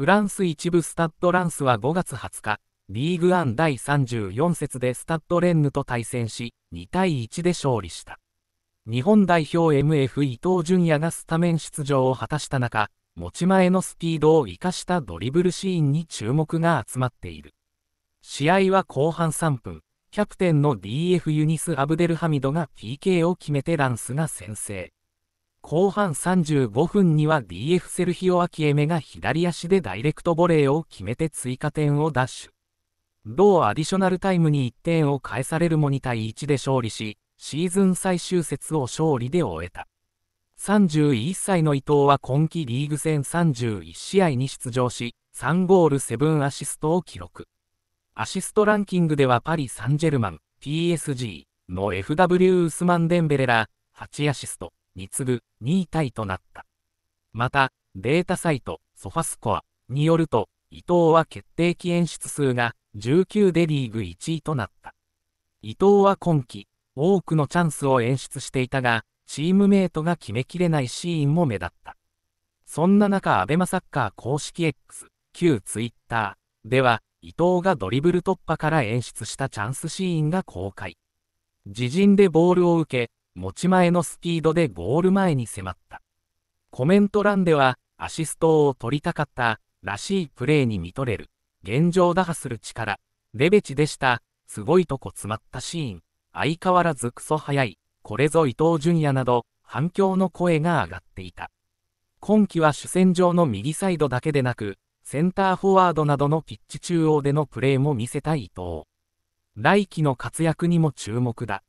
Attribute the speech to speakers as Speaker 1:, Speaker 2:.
Speaker 1: フランス一部スタッド・ランスは5月20日、リーグアン第34節でスタッド・レンヌと対戦し、2対1で勝利した。日本代表 MF 伊東純也がスタメン出場を果たした中、持ち前のスピードを生かしたドリブルシーンに注目が集まっている。試合は後半3分、キャプテンの DF ユニス・アブデルハミドが PK を決めてランスが先制。後半35分には DF セルヒオ・アキエメが左足でダイレクトボレーを決めて追加点を奪取。同アディショナルタイムに1点を返されるも2対1で勝利し、シーズン最終節を勝利で終えた。31歳の伊藤は今季リーグ戦31試合に出場し、3ゴール7アシストを記録。アシストランキングではパリ・サンジェルマン、PSG の FW ウスマン・デンベレラ、8アシスト。2粒2位タイとなった。また、データサイト、ソファスコアによると、伊藤は決定機演出数が19でリーグ1位となった。伊藤は今季、多くのチャンスを演出していたが、チームメイトが決めきれないシーンも目立った。そんな中、アベマサッカー公式 X、旧 Twitter では、伊藤がドリブル突破から演出したチャンスシーンが公開。自陣でボールを受け、持ち前のスピードでゴール前に迫った。コメント欄では、アシストを取りたかったらしいプレーに見とれる、現状打破する力、レベチでした、すごいとこ詰まったシーン、相変わらずクソ早い、これぞ伊東純也など、反響の声が上がっていた。今季は主戦場の右サイドだけでなく、センターフォワードなどのピッチ中央でのプレーも見せた伊藤。来季の活躍にも注目だ。